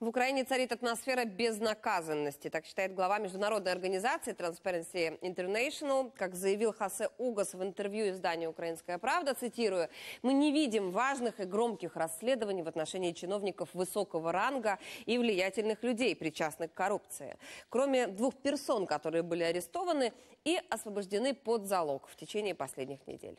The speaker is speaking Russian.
В Украине царит атмосфера безнаказанности, так считает глава международной организации Transparency International. Как заявил Хасе Угас в интервью изданию «Украинская правда», цитирую, «Мы не видим важных и громких расследований в отношении чиновников высокого ранга и влиятельных людей, причастных к коррупции. Кроме двух персон, которые были арестованы и освобождены под залог в течение последних недель».